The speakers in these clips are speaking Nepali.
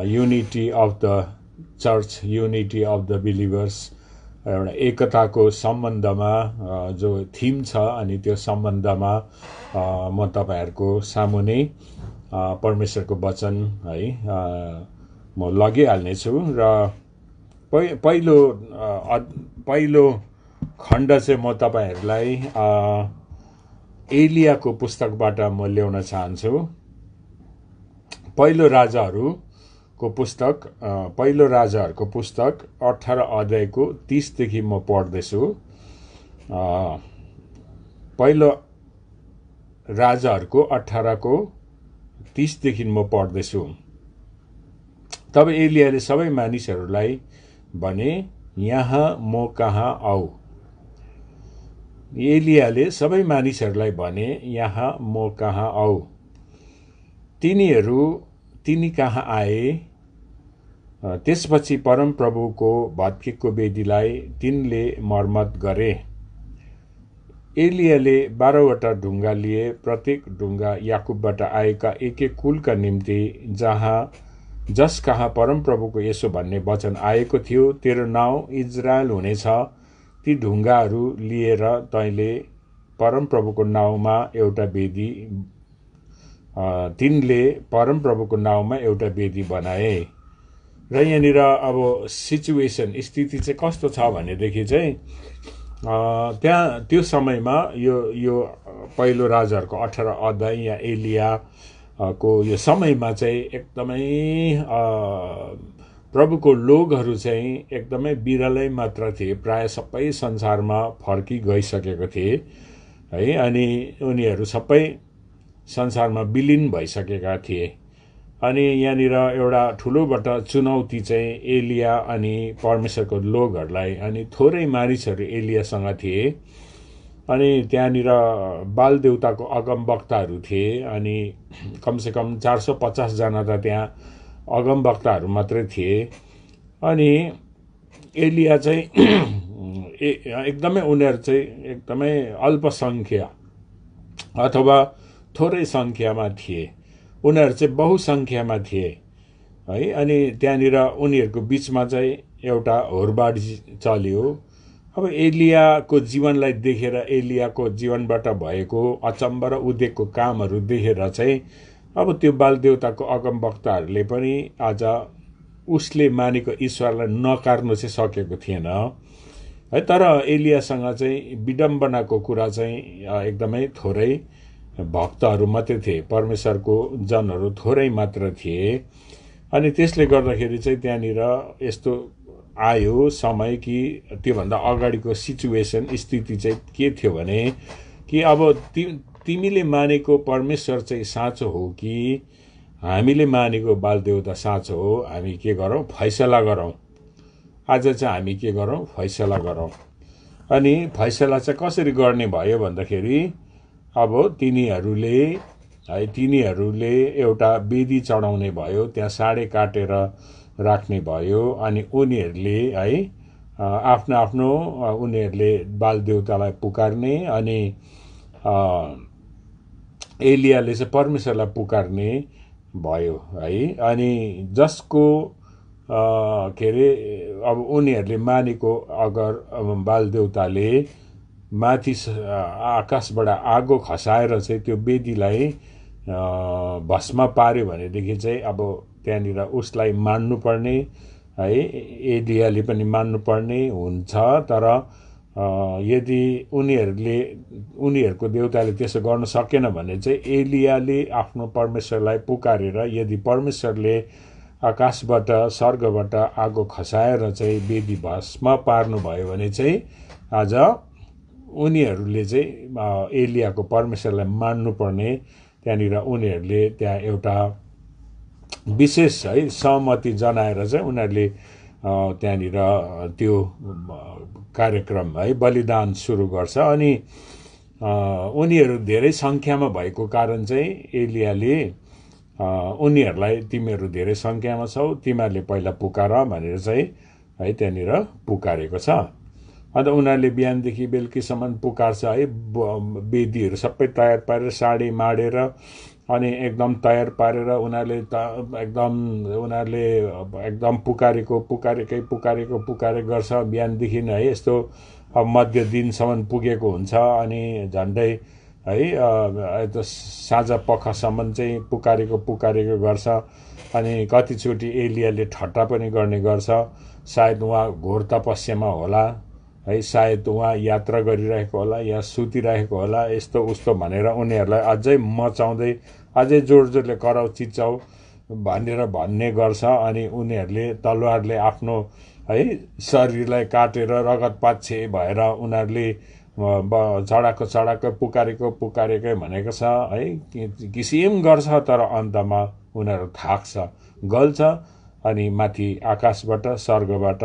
unity of the church unity of the believers एउटा एकताको सम्बन्धमा uh, जो थिम छ अनि त्यो सम्बन्धमा uh, म तपाईँहरूको सामु नै uh, परमेश्वरको वचन है म लगिहाल्नेछु र पै पहिलो पहिलो खण्ड चाहिँ म तपाईँहरूलाई एलियाको पुस्तकबाट म ल्याउन चाहन्छु पहिलो राजाहरू को पुस्तक पहिलो राजाहरूको पुस्तक अठार अध्यायको तिसदेखि म पढ्दैछु पहिलो राजाहरूको अठारको तिसदेखि म पढ्दैछु तब एलियाले सबै मानिसहरूलाई भने यहाँ म कहाँ आऊ एलियाले सबै मानिसहरूलाई भने यहाँ म कहाँ आऊ तिनीहरू तिनी कहाँ आए त्यसपछि परमप्रभुको भत्किएको वेदीलाई तिनले मर्मत गरे एलियाले बाह्रवटा ढुङ्गा लिए प्रत्येक ढुङ्गा याकुबबाट आएका एक एक कुलका निम्ति जहाँ जस कहाँ परमप्रभुको यसो भन्ने वचन आएको थियो तेरो नाउँ इजरायल हुनेछ ती ढुङ्गाहरू लिएर तैँले परमप्रभुको नाउँमा एउटा वेदी तिनले परमप्रभुको नाउँमा एउटा वेदी बनाए र यहाँनिर अब सिचुएसन स्थिति चाहिँ कस्तो छ भनेदेखि चाहिँ त्यहाँ त्यो समयमा यो यो पहिलो राजाहरूको अठार अध्याय या एलिया को यो समयमा चाहिँ एकदमै प्रभुको लोगहरू चाहिँ एकदमै बिरलै मात्र थिए प्राय सबै संसारमा फर्कि गइसकेको थिए है अनि उनीहरू सबै संसारमा विलिन भइसकेका थिए अनि यहाँनिर एउटा ठुलोबाट चुनौती चाहिँ एलिया अनि परमेश्वरको लोकहरूलाई अनि थोरै मानिसहरू एलियासँग थिए अनि त्यहाँनिर बालदेउताको अगमवक्ताहरू थिए अनि कमसेकम चार सौ पचासजना त त्यहाँ अगमवक्ताहरू मात्रै थिए अनि एलिया चाहिँ एकदमै उनीहरू चाहिँ एकदमै अल्पसङ्ख्या अथवा थोरै सङ्ख्यामा थिए उनीहरू चाहिँ बहुसङ्ख्यामा थिए है अनि त्यहाँनिर उनीहरूको बिचमा चाहिँ एउटा होरबाडी चल्यो अब एलियाको जीवनलाई देखेर एलियाको जीवनबाट भएको अचम्ब र उदेकको कामहरू देखेर चाहिँ अब त्यो बालदेवताको अगमवक्ताहरूले पनि आज उसले मानेको ईश्वरलाई नकार्नु चाहिँ सकेको थिएन है तर एलियासँग चाहिँ विडम्बनाको कुरा चाहिँ एकदमै थोरै भक्तहरू मात्रै थिए परमेश्वरको जनहरू थोरै मात्र थिए अनि त्यसले गर्दाखेरि चाहिँ त्यहाँनिर यस्तो आयो समय कि त्योभन्दा अगाडिको सिचुएसन स्थिति चाहिँ के थियो भने कि अब ति तिमीले मानेको परमेश्वर चाहिँ साँचो हो कि हामीले मानेको बालदेवता साँचो हो हामी के गरौँ फैसला गरौँ आज चाहिँ हामी के गरौँ फैसला गरौँ अनि फैसला चाहिँ कसरी गर्ने भयो भन्दाखेरि अब तिनीहरूले है तिनीहरूले एउटा वेदी चढाउने भयो त्यहाँ साडे काटेर राख्ने भयो अनि उनीहरूले है आफ्नो आफ्नो उनीहरूले बालदेउतालाई पुकार्ने अनि एलियाले चाहिँ परमेश्वरलाई पुकार्ने भयो है अनि जसको के अरे अब उनीहरूले मानेको अगर बालदेउताले माथि आकाशबाट आगो खसाएर चाहिँ त्यो वेदीलाई भस्म पार्यो भनेदेखि चाहिँ अब त्यहाँनिर उसलाई मान्नुपर्ने है एलियाले पनि मान्नुपर्ने हुन्छ तर यदि उनीहरूले उनीहरूको देउताले त्यसो गर्न सकेन भने चाहिँ एलियाले आफ्नो परमेश्वरलाई पुकारेर यदि परमेश्वरले आकाशबाट स्वर्गबाट आगो खसाएर चाहिँ वेदी भस्म पार्नुभयो भने चाहिँ आज उनीहरूले चाहिँ एलियाको परमेश्वरलाई मान्नुपर्ने त्यहाँनिर उनीहरूले त्यहाँ एउटा विशेष है सहमति जनाएर चाहिँ उनीहरूले त्यहाँनिर त्यो कार्यक्रम है बलिदान सुरु गर्छ अनि उनीहरू धेरै सङ्ख्यामा भएको कारण चाहिँ एलियाले उनीहरूलाई तिमीहरू धेरै सङ्ख्यामा छौ तिमीहरूले पहिला पुकार भनेर चाहिँ है त्यहाँनिर पुकारेको छ अन्त उनीहरूले बिहानदेखि बेलुकीसम्म पुकार्छ है बेदीहरू सबै तयार पारेर साडी माडेर अनि एकदम तयार पारेर उनीहरूले त एकदम उनीहरूले एकदम पुकारेको पुकारेकै पुकारेको पुकारे गर्छ बिहानदेखि है यस्तो अब मध्य दिनसम्म पुगेको हुन्छ अनि झन्डै है साँझ पखसम्म चाहिँ पुकारेको पुकारेको गर्छ अनि कतिचोटि एलियाले ठट्टा पनि गर्ने गर्छ सायद उहाँ घोर तपस्यामा होला है सायद उहाँ यात्रा गरिरहेको होला या सुतिरहेको होला यस्तो उस्तो भनेर उनीहरूलाई अझै मचाउँदै अझै जोड जोडले कराउ चिचाउ भनेर भन्ने गर्छ अनि उनीहरूले तलवारले आफ्नो है शरीरलाई काटेर रगत पाछे भएर उनीहरूले चढाएको चढाएको पुकारेको पुकारेकै भनेको छ है किसिम गर्छ तर अन्तमा उनीहरू थाक्छ गल्छ अनि माथि आकाशबाट स्वर्गबाट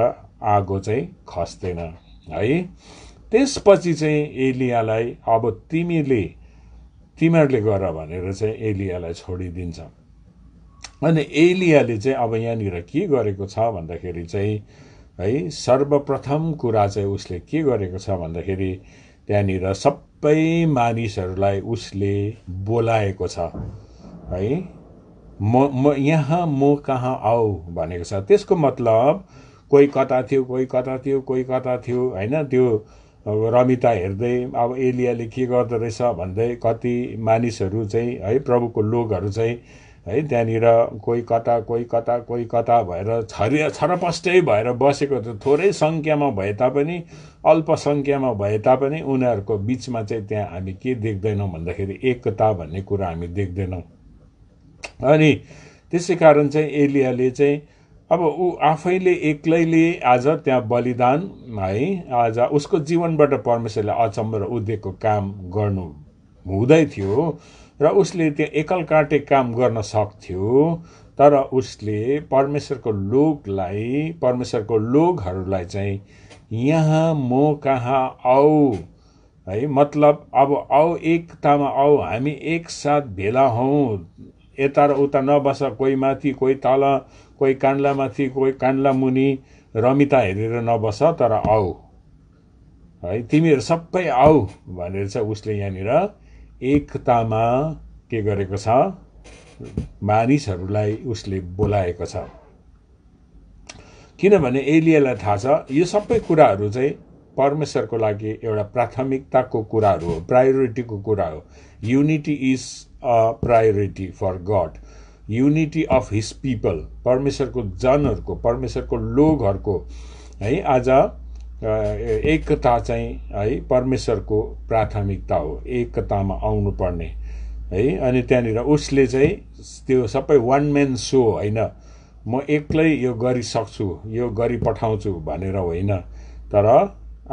आगो चाहिँ खस्दैन है त्यसपछि चाहिँ एलियालाई अब तिमीले तिमीहरूले गर भनेर चाहिँ एलियालाई छोडिदिन्छ अनि एलियाले चाहिँ अब यहाँनिर के गरेको छ भन्दाखेरि चाहिँ है सर्वप्रथम कुरा चाहिँ उसले के गरेको छ भन्दाखेरि त्यहाँनिर सबै मानिसहरूलाई उसले बोलाएको छ है म म यहाँ म कहाँ आऊ भनेको छ त्यसको मतलब कोही कता थियो कोही कता थियो कोही कता थियो होइन त्यो रमिता हेर्दै अब एलियाले के गर्दो रहेछ भन्दै कति मानिसहरू चाहिँ है प्रभुको लोकहरू चाहिँ है त्यहाँनिर कोही कता कोही कता कोही कता भएर छरि छरपस्टै भएर बसेको त थोरै सङ्ख्यामा भए तापनि अल्पसङ्ख्यामा भए तापनि उनीहरूको बिचमा चाहिँ त्यहाँ हामी के देख्दैनौँ भन्दाखेरि एकता भन्ने कुरा हामी देख्दैनौँ अनि त्यसै कारण चाहिँ एलियाले चाहिँ अब ऊ आफैले एक्लैले आज त्यहाँ बलिदान है आज उसको जीवनबाट परमेश्वरले अचम्म र उद्योगको काम गर्नु हुँदै थियो र उसले त्यहाँ एकल काटे काम गर्न सक्थ्यो तर उसले परमेश्वरको लोकलाई परमेश्वरको लोकहरूलाई चाहिँ यहाँ म कहाँ आऊ है मतलब अब आऊ एकतामा आऊ हामी एकसाथ भेला हौ यता र उता नबस कोही माथि कोही तल कोही कान्लामाथि कोही कान्ला मुनि रमिता हेरेर नबस तर आऊ है तिमीहरू सबै आऊ भनेर चाहिँ उसले यहाँनिर एकतामा के गरेको छ मानिसहरूलाई उसले बोलाएको छ किनभने एलियालाई थाहा छ यो सबै कुराहरू चाहिँ परमेश्वरको लागि एउटा प्राथमिकताको कुराहरू हो प्रायोरिटीको कुरा हो unity is a priority for God unity of his people परमेश्वरको जनहरूको परमेश्वरको लोकहरूको है आज एकता चाहिँ है परमेश्वरको प्राथमिकता हो एकतामा आउनुपर्ने है अनि त्यहाँनिर उसले चाहिँ त्यो सबै वान म्यान सो होइन म एक्लै यो गरिसक्छु यो गरी पठाउँछु भनेर होइन तर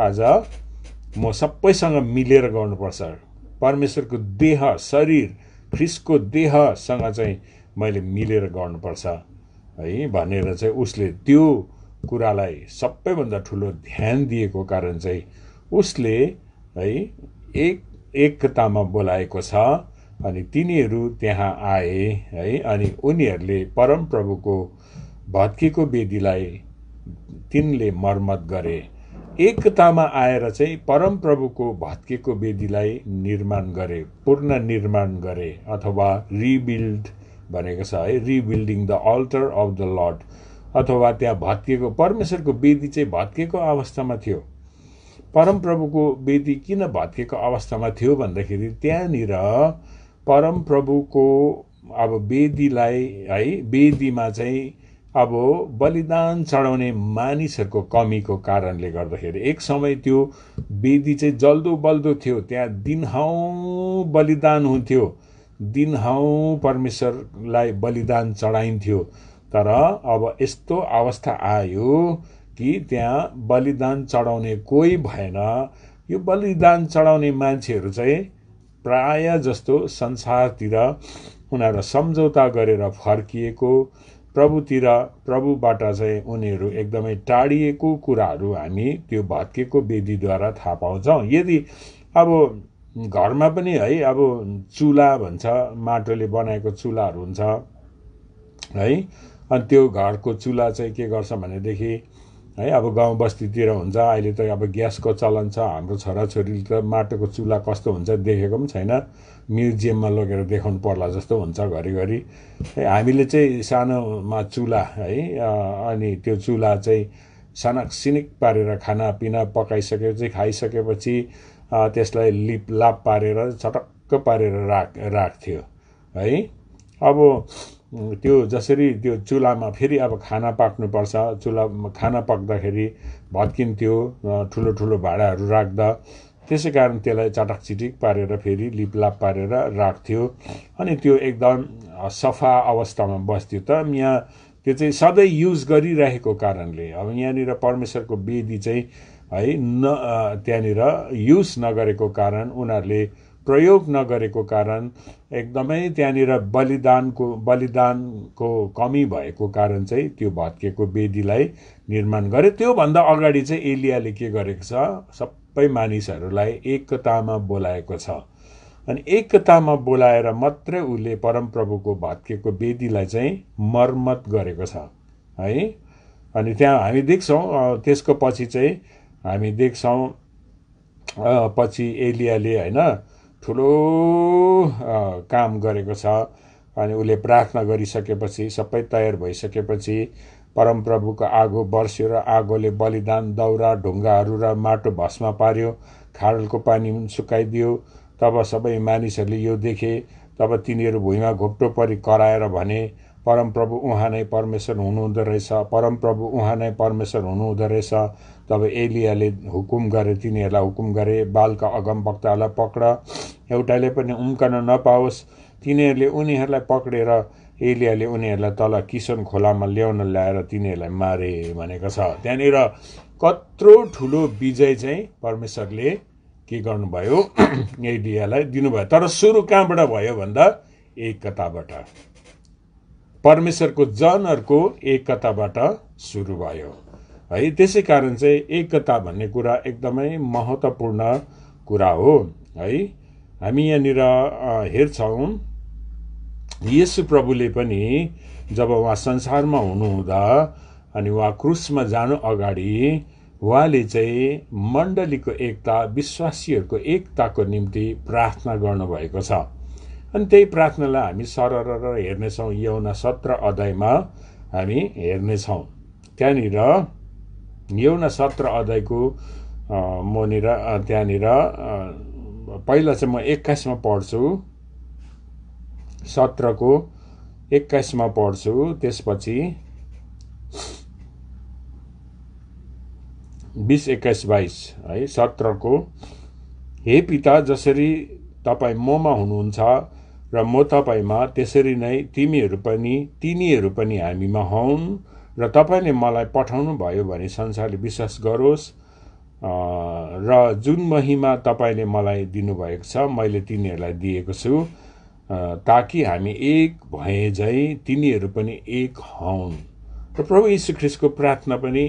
आज म सबैसँग मिलेर गर्नुपर्छ परमेश्वरको देह शरीर फ्रिसको देहसँग चाहिँ मैले मिलेर गर्नुपर्छ है भनेर चाहिँ उसले त्यो कुरालाई सबैभन्दा ठुलो ध्यान दिएको कारण चाहिँ उसले है एक एकतामा बोलाएको छ अनि तिनीहरू त्यहाँ आए है अनि उनीहरूले परमप्रभुको भत्किएको वेदीलाई तिनले मर्मत गरे एकतामा आएर चाहिँ परमप्रभुको भत्किएको वेदीलाई निर्माण गरे पूर्ण निर्माण गरे अथवा रिबिल्ड भनेको छ है rebuilding the altar of the Lord अथवा त्यहाँ भत्किएको परमेश्वरको वेदी चाहिँ भत्किएको अवस्थामा थियो परमप्रभुको वेदी किन भत्किएको अवस्थामा थियो भन्दाखेरि त्यहाँनिर परमप्रभुको अब वेदीलाई है वेदीमा चाहिँ अब बलिदान चढाउने मानिसहरूको कमीको कारणले गर्दाखेरि एक समय त्यो वेदी चाहिँ जल्दो बल्दो थियो त्यहाँ दिनहौँ बलिदान हुन्थ्यो दिनहौँ परमेश्वरलाई बलिदान चढाइन्थ्यो तर अब यस्तो अवस्था आयो कि त्यहाँ बलिदान चढाउने कोही भएन यो बलिदान चढाउने मान्छेहरू चाहिँ प्राय जस्तो संसारतिर उनीहरू सम्झौता गरेर फर्किएको प्रभुतिर प्रभुबाट चाहिँ उनीहरू एकदमै टाढिएको कुराहरू हामी त्यो भत्केको वेदीद्वारा थाहा पाउँछौँ यदि अब घरमा पनि है अब चुला भन्छ माटोले बनाएको चुल्हाहरू हुन्छ है अनि त्यो घरको चुला चाहिँ के गर्छ भनेदेखि है अब गाउँ बस्तीतिर हुन्छ अहिले त अब ग्यासको चलन छ हाम्रो छोराछोरीले त माटोको चुला कस्तो हुन्छ देखेको पनि छैन म्युजियममा लगेर देखाउनु पर्ला जस्तो हुन्छ घरिघरि हामीले चाहिँ सानोमा चुला है अनि त्यो चुला चाहिँ सानक सिनिक पारेर खानापिना पकाइसकेपछि खाइसकेपछि त्यसलाई लिप पारेर छटक्क पारेर राख राख्थ्यो है अब त्यो जसरी त्यो चुल्हामा फेरि अब खाना पाक्नुपर्छ चुल्हा खाना पाक्दाखेरि भत्किन्थ्यो ठुलो ठुलो भाँडाहरू राख्दा त्यसै कारण त्यसलाई चिटिक पारेर फेरि लिपलाप पारेर राख्थ्यो अनि त्यो एकदम सफा अवस्थामा बस्थ्यो त यहाँ त्यो चाहिँ सधैँ युज गरिरहेको कारणले अब यहाँनिर परमेश्वरको वेदी चाहिँ है न त्यहाँनिर युज नगरेको कारण उनीहरूले प्रयोग नगरेको कारण एकदमै त्यहाँनिर बलिदानको बलिदानको कमी भएको कारण चाहिँ त्यो भत्केको वेदीलाई निर्माण गरे त्योभन्दा अगाडि चाहिँ एलियाले के गरेको छ सबै मानिसहरूलाई एकतामा बोलाएको छ अनि एकतामा बोलाएर मात्रै उसले परमप्रभुको भत्केको वेदीलाई चाहिँ मर्मत गरेको छ है अनि त्यहाँ हामी देख्छौँ त्यसको पछि चाहिँ हामी देख्छौँ पछि एलियाले होइन ठुलो काम गरेको छ अनि उसले प्रार्थना गरिसकेपछि सबै तयार भइसकेपछि परमप्रभुको आगो बर्स्यो र आगोले बलिदान दाउरा ढुङ्गाहरू र माटो भस्म पार्यो खारलको पानी सुकाइदियो तब सबै मानिसहरूले यो देखे तब तिनीहरू भुइँमा घोप्टो परि कराएर भने परमप्रभु उहाँ नै परमेश्वर हुनुहुँदो रहेछ परमप्रभु उहाँ नै परमेश्वर हुनुहुँदो रहेछ तब एलियाले हुकुम गरे तिनीहरूलाई हुकुम गरे बालका अगम वक्ताहरूलाई पक्र एउटाले पनि उम्कन नपाओस् तिनीहरूले उनीहरूलाई पक्रेर एलियाले उनीहरूलाई तल किसन खोलामा ल्याउन ल्याएर तिनीहरूलाई मारे भनेको छ त्यहाँनिर कत्रो ठुलो विजय चाहिँ परमेश्वरले के गर्नुभयो एलियालाई दिनुभयो तर सुरु कहाँबाट भयो भन्दा एकताबाट परमेश्वरको जनहरूको एकताबाट सुरु भयो है त्यसै कारण चाहिँ एकता भन्ने कुरा एकदमै महत्त्वपूर्ण कुरा हो है हामी यहाँनिर हेर्छौँ यसु प्रभुले पनि जब उहाँ संसारमा हुनुहुँदा अनि उहाँ क्रुसमा जानु अगाडि उहाँले चाहिँ मण्डलीको एकता विश्वासीहरूको एकताको निम्ति प्रार्थना गर्नुभएको छ अनि त्यही प्रार्थनालाई हामी सरर हेर्नेछौँ यौना सत्र अध्यायमा हामी हेर्नेछौँ त्यहाँनिर यौना सत्र अध्यायको मनिर त्यहाँनिर पहिला चाहिँ म एक्काइसमा पढ्छु सत्रको एक्काइसमा पढ्छु त्यसपछि बिस एक्काइस बाइस है सत्रको हे पिता जसरी तपाईँ ममा हुनुहुन्छ र म तपाईँमा त्यसरी नै तिमीहरू पनि तिनीहरू पनि हामीमा हौन् र तपाईँले मलाई पठाउनु भयो भने संसारले विश्वास गरोस् र जुन महिमा तपाईँले मलाई दिनुभएको छ मैले तिनीहरूलाई दिएको छु ताकि हामी एक भए झै तिनीहरू पनि एक हौन् र प्रभु यीशु ख्रिस्टको प्रार्थना पनि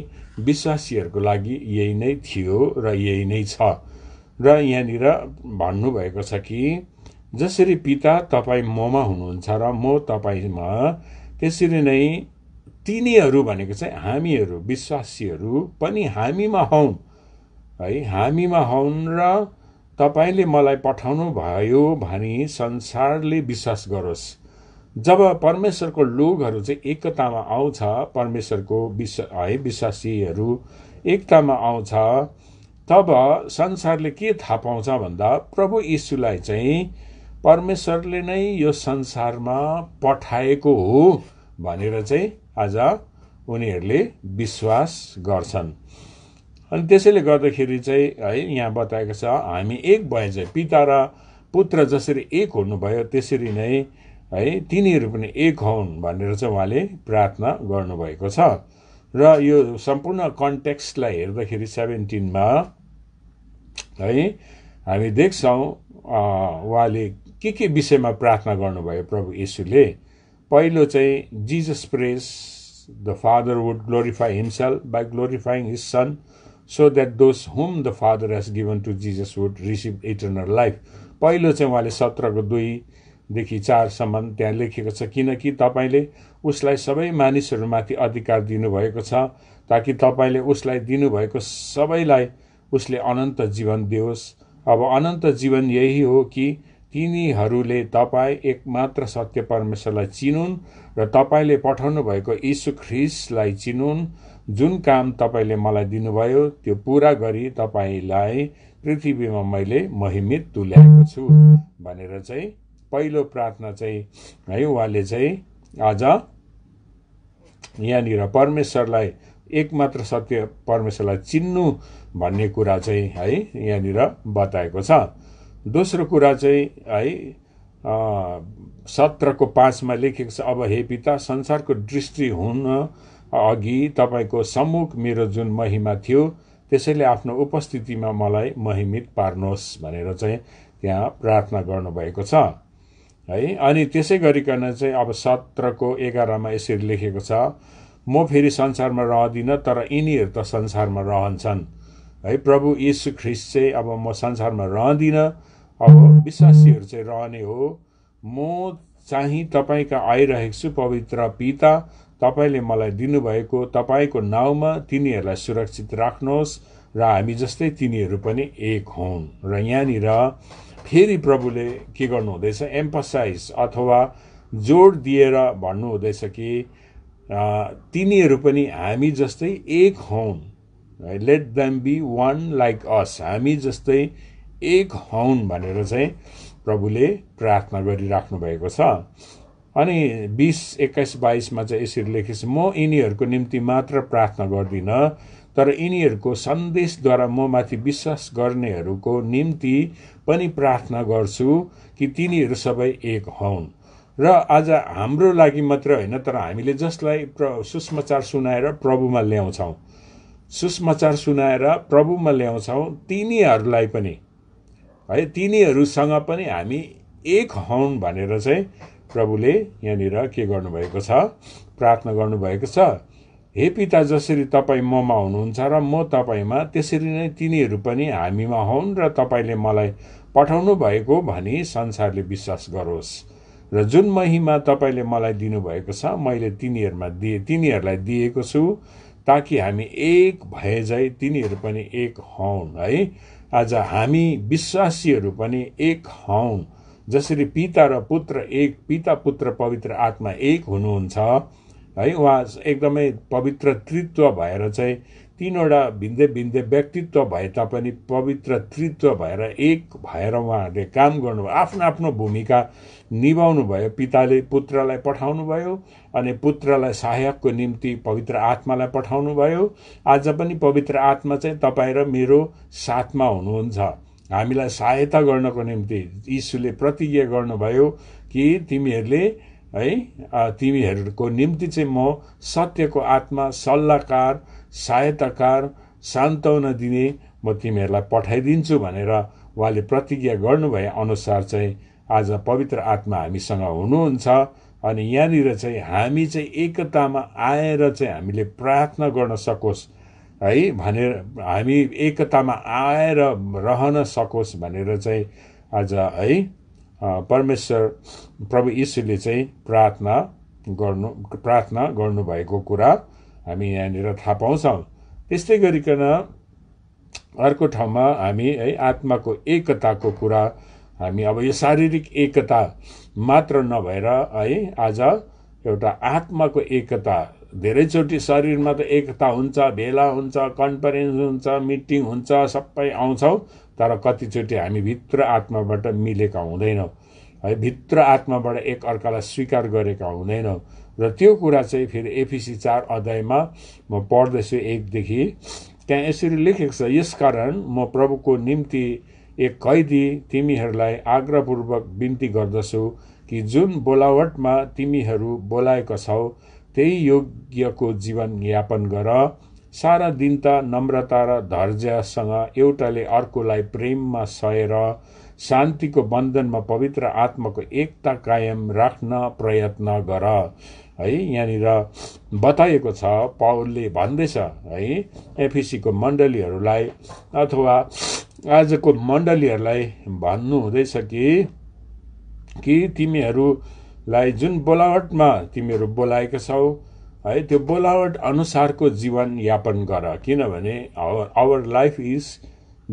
विश्वासीहरूको लागि यही नै थियो र यही नै छ र यहाँनिर भन्नुभएको छ कि जसरी पिता तपाईँ ममा हुनुहुन्छ र म तपाईँमा त्यसरी नै तिनीहरू भनेको चाहिँ हामीहरू विश्वासीहरू पनि हामीमा हौँ है हामीमा हौँ र तपाईँले मलाई पठाउनु भयो भने संसारले विश्वास गरोस् जब परमेश्वरको लोगहरू चाहिँ एकतामा आउँछ परमेश्वरको विश्व है विश्वासीहरू एकतामा आउँछ तब संसारले के थाहा पाउँछ भन्दा प्रभु यीशुलाई चाहिँ परमेश्वरले नै यो संसारमा पठाएको हो भनेर चाहिँ आज उनीहरूले विश्वास गर्छन् अनि त्यसैले गर्दाखेरि चाहिँ है यहाँ बताएको छ हामी एक भए चाहिँ पिता र पुत्र जसरी एक हुनुभयो त्यसरी नै है तिनीहरू पनि एक हुन् भनेर चाहिँ उहाँले प्रार्थना गर्नुभएको छ र यो सम्पूर्ण कन्टेक्स्टलाई हेर्दाखेरि सेभेन्टिनमा है हामी देख्छौँ उहाँले के के विषयमा प्रार्थना गर्नुभयो प्रभु यीशुले पहिलो चाहिँ Jesus prays the Father would glorify himself by glorifying his son so that those whom the Father has given to Jesus would receive eternal life पहिलो चाहिँ उहाँले सत्रको दुईदेखि चारसम्म त्यहाँ लेखेको छ किनकि तपाईँले उसलाई सबै मानिसहरूमाथि अधिकार दिनुभएको छ ताकि तपाईँले उसलाई दिनुभएको सबैलाई उसले अनन्त जीवन दियोस् अब अनन्त जीवन यही हो कि तिनीहरूले तपाईँ एकमात्र सत्य परमेश्वरलाई चिनुन् र तपाईँले पठाउनु भएको यीशु ख्रिसलाई चिनुन् जुन काम तपाईँले मलाई दिनुभयो त्यो पुरा गरी तपाईँलाई पृथ्वीमा मैले महिमित तुल्याएको छु भनेर चाहिँ पहिलो प्रार्थना चाहिँ है उहाँले चाहिँ आज यहाँनिर परमेश्वरलाई एकमात्र सत्य परमेश्वरलाई चिन्नु भन्ने कुरा चाहिँ है यहाँनिर बताएको छ दोस्रो कुरा चाहिँ है सत्रको पाँचमा लेखेको छ अब हे पिता संसारको दृष्टि हुन अघि तपाईँको सम्मुख मेरो जुन महिमा थियो त्यसैले आफ्नो उपस्थितिमा मलाई महिमित पार्नुहोस् भनेर चाहिँ त्यहाँ प्रार्थना गर्नुभएको छ है अनि त्यसै गरिकन चाहिँ अब सत्रको एघारमा यसरी लेखेको छ म फेरि संसारमा रहदिनँ तर यिनीहरू त संसारमा रहन्छन् है प्रभु यीशु ख्रिस्ट चाहिँ अब म संसारमा रहदिनँ अब विश्वासीहरू चाहिँ रहने हो म चाहिँ तपाईँका आइरहेको छु पवित्र पिता तपाईँले मलाई दिनुभएको तपाईँको नाउँमा तिनीहरूलाई सुरक्षित राख्नुहोस् र हामी जस्तै तिनीहरू पनि एक हौँ र यहाँनिर फेरि प्रभुले के गर्नुहुँदैछ एम्पसाइज अथवा जोड दिएर भन्नुहुँदैछ कि तिनीहरू पनि हामी जस्तै एक हौँ let them be one like us हामी जस्तै एक हौन् भनेर चाहिँ प्रभुले प्रार्थना गरिराख्नु भएको छ अनि बिस एक्काइस बाइसमा चाहिँ यसरी लेखेछ म यिनीहरूको निम्ति मात्र प्रार्थना गर्दिनँ तर यिनीहरूको सन्देशद्वारा म माथि विश्वास गर्नेहरूको निम्ति पनि प्रार्थना गर्छु कि तिनीहरू सबै एक हौन् र आज हाम्रो लागि मात्र होइन तर हामीले जसलाई प्र सुषमाचार सुनाएर प्रभुमा ल्याउँछौँ सुसमाचार सुनाएर प्रभुमा ल्याउँछौँ तिनीहरूलाई पनि है तिनीहरूसँग पनि हामी एक हौँ भनेर चाहिँ प्रभुले यहाँनिर के गर्नुभएको छ प्रार्थना गर्नुभएको छ हे पिता जसरी तपाईँ ममा हुनुहुन्छ र म तपाईँमा त्यसरी नै तिनीहरू पनि हामीमा हौन् र तपाईँले मलाई पठाउनु भएको भनी संसारले विश्वास गरोस् र जुन महिमा तपाईँले मलाई दिनुभएको छ मैले तिनीहरूमा दिए तिनीहरूलाई दिएको छु ताकि हामी एक भए जै तिनीहरू पनि एक हौन् है आज हामी विश्वासीहरू पनि एक हौँ जसरी पिता र पुत्र एक पिता पुत्र पवित्र आत्मा एक हुनुहुन्छ है उहाँ एकदमै पवित्र त्रित्व भएर चाहिँ तिनवटा भिन्दै भिन्दै व्यक्तित्व भए तापनि पवित्र त्रित्व भएर एक भएर उहाँहरूले काम गर्नुभयो आफ्नो आफ्नो भूमिका निभाउनु भयो पिताले पुत्रलाई पठाउनु भयो अनि पुत्रलाई सहायकको निम्ति पवित्र आत्मालाई पठाउनुभयो आज पनि पवित्र आत्मा चाहिँ तपाईँ र मेरो साथमा हुनुहुन्छ हामीलाई सहायता गर्नको निम्ति यीशुले प्रतिज्ञा गर्नुभयो कि तिमीहरूले है तिमीहरूको निम्ति चाहिँ म सत्यको आत्मा सल्लाहकार सहायताकार सान्त्वना दिने म तिमीहरूलाई पठाइदिन्छु भनेर उहाँले प्रतिज्ञा गर्नुभए अनुसार चाहिँ आज पवित्र आत्मा हामीसँग हुनुहुन्छ अनि यहाँनिर चाहिँ हामी चाहिँ एकतामा आएर चाहिँ हामीले प्रार्थना गर्न सकोस् है भनेर हामी एकतामा आएर रहन सकोस् भनेर चाहिँ आज है परमेश्वर प्रभु यीशुले चाहिँ प्रार्थना गर्नु प्रार्थना गर्नुभएको कुरा हामी यहाँनिर थाहा पाउँछौँ त्यस्तै गरिकन अर्को ठाउँमा हामी है आत्माको एकताको कुरा हामी अब यो शारीरिक एकता मात्र नभएर है आज एउटा आत्माको एकता धेरैचोटि शरीरमा त एकता हुन्छ भेला हुन्छ कन्फरेन्स हुन्छ मिटिङ हुन्छ सबै आउँछौँ तर कतिचोटि हामी भित्र आत्माबाट मिलेका हुँदैनौँ है भित्र आत्माबाट एक अर्कालाई स्वीकार गरेका हुँदैनौँ र त्यो कुरा चाहिँ फेरि एपिसी चार अध्यायमा म पढ्दैछु एकदेखि त्यहाँ यसरी लेखेको छ यसकारण म प्रभुको निम्ति एक कैदी तिमीहरूलाई आग्रहपूर्वक बिन्ती गर्दछु कि जुन बोलावटमा तिमीहरू बोलाएको छौ त्यही योग्यको जीवन यापन गर सारा दिन त नम्रता र धैर्यसँग एउटाले अर्कोलाई प्रेममा सहेर शान्तिको बन्धनमा पवित्र आत्माको एकता कायम राख्न प्रयत्न गर है यहाँनिर बताएको छ पाउलले भन्दैछ है एफिसीको मण्डलीहरूलाई अथवा आजको मण्डलीहरूलाई भन्नुहुँदैछ कि कि तिमीहरूलाई जुन बोलावटमा तिमीहरू बोलाएका छौ है त्यो बोलावट अनुसारको जीवनयापन गर किनभने our life is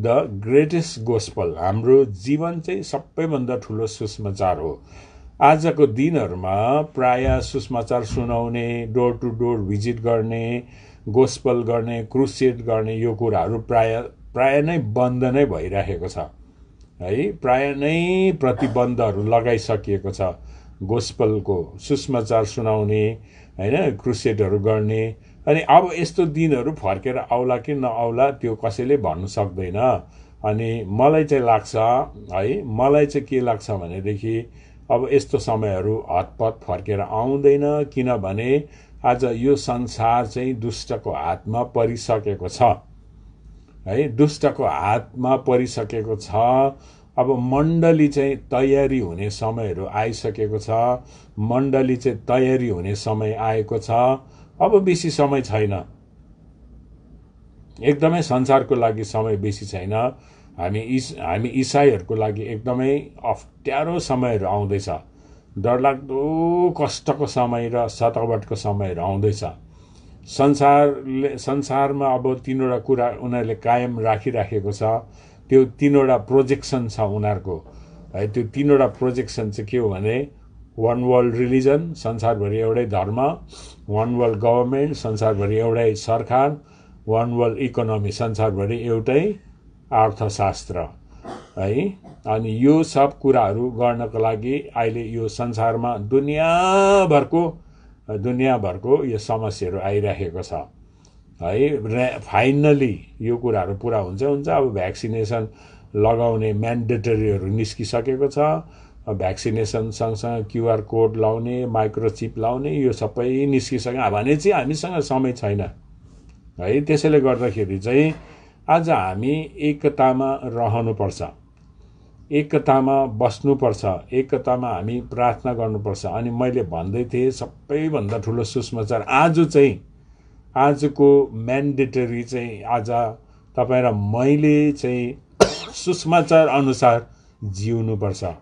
the greatest gospel हाम्रो जीवन चाहिँ सबैभन्दा ठुलो सुसमाचार हो आजको दिनहरूमा प्राय सुषमाचार सुनाउने डोर टु डोर भिजिट गर्ने गोस्पल गर्ने क्रुसेट गर्ने यो कुराहरू प्राय प्राय नै बन्द नै भइराखेको छ है प्राय नै प्रतिबन्धहरू लगाइसकिएको छ गोस्पलको सुसमाचार सुनाउने होइन क्रुसेडहरू गर्ने अनि अब यस्तो दिनहरू फर्केर आउला कि नआउला त्यो कसैले भन्नु सक्दैन अनि मलाई चाहिँ लाग्छ है मलाई चाहिँ के लाग्छ भनेदेखि अब यस्तो समयहरू हतपत फर्केर आउँदैन किनभने आज यो संसार चाहिँ दुष्टको हातमा परिसकेको छ है दुष्टको हातमा परिसकेको छ अब मण्डली चाहिँ तयारी हुने समयहरू आइसकेको छ मण्डली चाहिँ तयारी हुने समय आएको छ अब बेसी समय छैन एकदमै संसारको लागि समय बेसी छैन हामी इस हामी इसाईहरूको लागि एकदमै अप्ठ्यारो समयहरू आउँदैछ डरलाग्दो कष्टको समय र सतावटको समयहरू आउँदैछ संसारले संसारमा अब तिनवटा कुरा उनीहरूले कायम राखिराखेको छ त्यो तिनवटा प्रोजेक्सन छ उनीहरूको है त्यो तिनवटा प्रोजेक्सन चाहिँ के हो भने वान वर्ल्ड रिलिजन संसारभरि एउटै धर्म वान वर्ल्ड गभर्मेन्ट संसारभरि एउटै सरकार वान वर्ल्ड इकोनोमी संसारभरि एउटै अर्थशास्त्र है अनि यो सब कुराहरू गर्नको लागि अहिले यो संसारमा दुनियाँभरको दुनियाँभरको यो समस्याहरू आइराखेको छ है फाइनली यो कुराहरू पुरा हुन्छ हुन्छ अब भ्याक्सिनेसन लगाउने म्यान्डेटरीहरू निस्किसकेको छ भ्याक्सिनेसन सँगसँगै क्युआर कोड लाउने माइक्रोचिप लाउने यो सबै निस्किसक्यो भने चाहिँ हामीसँग समय छैन है त्यसैले गर्दाखेरि चाहिँ आज हामी एकतामा रहनुपर्छ एकतामा बस्नुपर्छ एकतामा हामी प्रार्थना गर्नुपर्छ अनि मैले भन्दै थिएँ सबैभन्दा ठुलो सुसमाचार आज चाहिँ आजको म्यान्डेटरी चाहिँ आज तपाईँ र मैले चाहिँ सुसमाचार अनुसार जिउनुपर्छ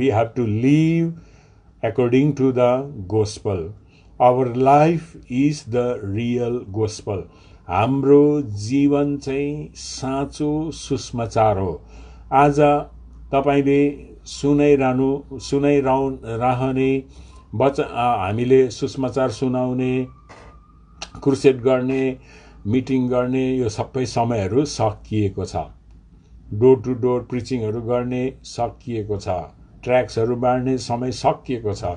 we have to live according to the gospel our life is the real gospel हाम्रो जीवन चाहिँ साँचो सुसमाचार हो आज तपाईँले सुनाइरहनु सुनै रहने बच हामीले सुसमाचार सुनाउने क्रुसेट गर्ने मिटिङ गर्ने यो सबै समयहरू सकिएको छ डोर टु डोर प्रिचिङहरू गर्ने सकिएको छ ट्र्याक्सहरू बाँड्ने समय सकिएको छ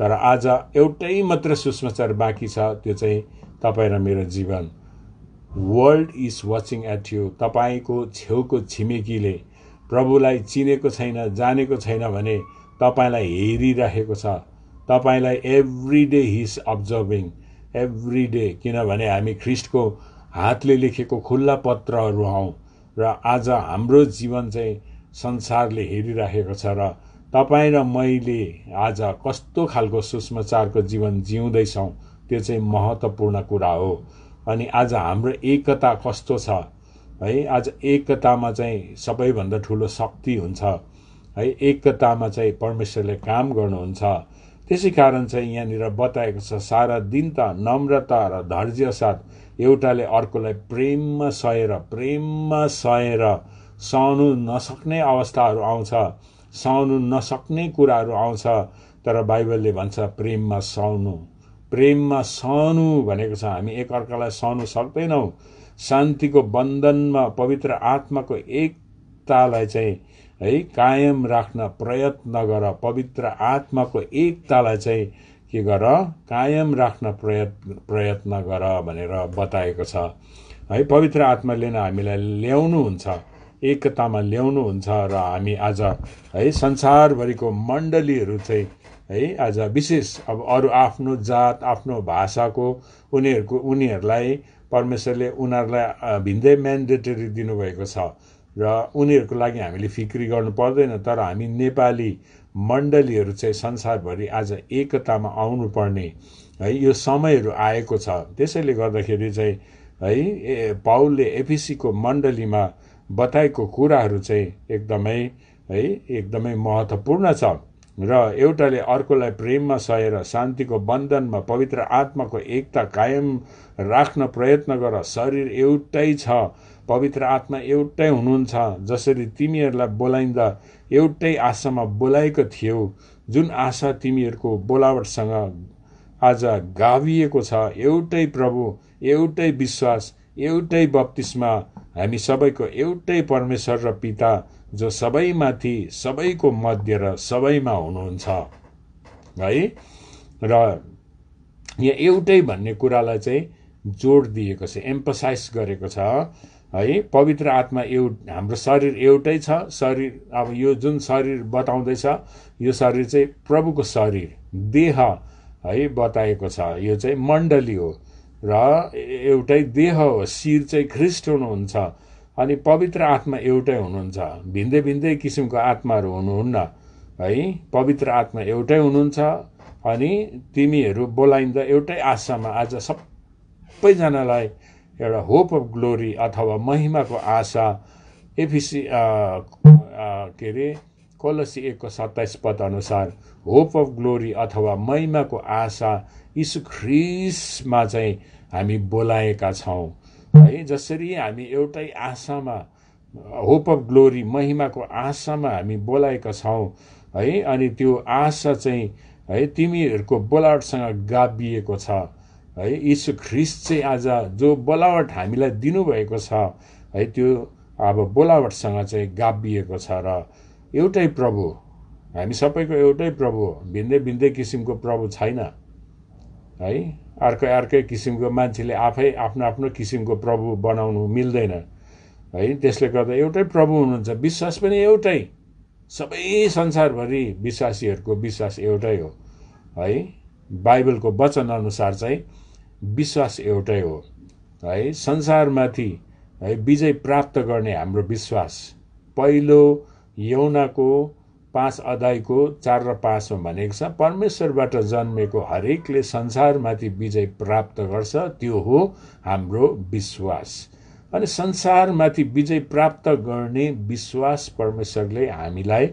तर आज एउटै मात्र सुसमाचार बाँकी छ त्यो चाहिँ तपाईँ र मेरो जीवन world is watching at you तपाईँको छेउको छिमेकीले प्रभुलाई चिनेको छैन जानेको छैन भने तपाईँलाई हेरिराखेको छ तपाईँलाई every day he's observing every day किनभने हामी ख्रिस्टको हातले लेखेको खुल्ला पत्रहरू हौँ र आज हाम्रो जीवन चाहिँ संसारले हेरिराखेको छ र तपाईँ र मैले आज कस्तो खालको सुषमाचारको जीवन जिउँदैछौँ त्यो चाहिँ महत्त्वपूर्ण कुरा हो अनि आज हाम्रो एकता कस्तो छ है आज एकतामा चाहिँ सबैभन्दा ठुलो शक्ति हुन्छ है एकतामा चाहिँ परमेश्वरले काम गर्नुहुन्छ त्यसै कारण चाहिँ यहाँनिर बताएको छ सारा दिन त नम्रता र धैर्य साथ एउटाले अर्कोलाई प्रेममा सहेर प्रेममा सहेर सहनु नसक्ने अवस्थाहरू आउँछ सहनु नसक्ने कुराहरू आउँछ तर बाइबलले भन्छ प्रेममा सहनु प्रेममा सहनु भनेको छ हामी एकअर्कालाई सहनु सक्दैनौँ शान्तिको बन्धनमा पवित्र आत्माको एकतालाई चाहिँ है कायम राख्न प्रयत्न गर पवित्र आत्माको एकतालाई चाहिँ के गर कायम राख्न प्रयत्न प्रयत्न गर भनेर बताएको छ है पवित्र आत्माले नै हामीलाई ल्याउनुहुन्छ एकतामा ल्याउनुहुन्छ र हामी आज है संसारभरिको मण्डलीहरू चाहिँ है आज विशेष अब अरू आफ्नो जात आफ्नो भाषाको उनीहरूको उनीहरूलाई परमेश्वरले उनीहरूलाई भिन्दै म्यान्डेटरी दिनुभएको छ र उनीहरूको लागि हामीले फिक्री गर्नु पर्दैन तर हामी नेपाली मण्डलीहरू चाहिँ संसारभरि आज एकतामा आउनुपर्ने है यो समयहरू आएको छ त्यसैले गर्दाखेरि चाहिँ है ए पाउलले एफिसीको मण्डलीमा बताएको कुराहरू चाहिँ एकदमै है एकदमै महत्त्वपूर्ण छ र एउटाले अर्कोलाई प्रेममा सहेर शान्तिको बन्धनमा पवित्र आत्माको एकता कायम राख्न प्रयत्न गर शरीर एउटै छ पवित्र आत्मा एउटै हुनुहुन्छ जसरी तिमीहरूलाई बोलाइँदा एउटै आशामा बोलाएको थियौ जुन आशा तिमीहरूको बोलावटसँग आज गाविएको छ एउटै प्रभु एउटै विश्वास एउटै बत्तिसमा हामी सबैको एउटै परमेश्वर र पिता जो सबैमाथि सबैको मध्य र सबैमा हुनुहुन्छ है र यहाँ एउटै भन्ने कुरालाई चाहिँ जोड दिएको छ एम्पसाइज गरेको छ है पवित्र आत्मा एउ हाम्रो शरीर एउटै छ शरीर अब यो जुन शरीर बताउँदैछ यो शरीर चाहिँ प्रभुको शरीर देह है बताएको छ यो चाहिँ मण्डली हो र एउटै देह हो शिर चाहिँ ख्रिस्ट हुनुहुन्छ अनि पवित्र आत्मा एउटै हुनुहुन्छ भिन्दै भिन्दै किसिमको आत्माहरू हुनुहुन्न है पवित्र आत्मा एउटै हुनुहुन्छ अनि तिमीहरू बोलाइँदा एउटै आशामा आज सबैजनालाई एउटा होप अफ ग्लोरी अथवा महिमाको आशा एफिसी के अरे कोलसी एकको सत्ताइस पद अनुसार होप अफ ग्लोरी अथवा महिमाको आशा इसु ख्रिसमा चाहिँ हामी बोलाएका छौँ है जसरी हामी एउटै आशामा होप अफ ग्लोरी महिमाको आशामा हामी बोलाएका छौँ है अनि त्यो आशा चाहिँ है तिमीहरूको बोलावटसँग गाभिएको छ है यीशु ख्रिस्ट चाहिँ आज जो बोलावट हामीलाई दिनुभएको छ है त्यो अब बोलावटसँग चाहिँ गाभिएको छ र एउटै प्रभु हामी सबैको एउटै प्रभु भिन्दै भिन्दै किसिमको प्रभु छैन है अर्कै अर्कै किसिमको मान्छेले आफै आफ्नो आफ्नो किसिमको प्रभु बनाउनु मिल्दैन है त्यसले गर्दा एउटै प्रभु हुनुहुन्छ विश्वास पनि एउटै सबै संसारभरि विश्वासीहरूको विश्वास एउटै हो है बाइबलको वचनअनुसार चाहिँ विश्वास एउटै हो है संसारमाथि है विजय प्राप्त गर्ने हाम्रो विश्वास पहिलो यौनाको पाँच अध्यायको चार र पाँचमा भनेको छ परमेश्वरबाट जन्मेको हरेकले संसारमाथि विजय प्राप्त गर्छ त्यो हो हाम्रो विश्वास अनि संसारमाथि विजय प्राप्त गर्ने विश्वास परमेश्वरले हामीलाई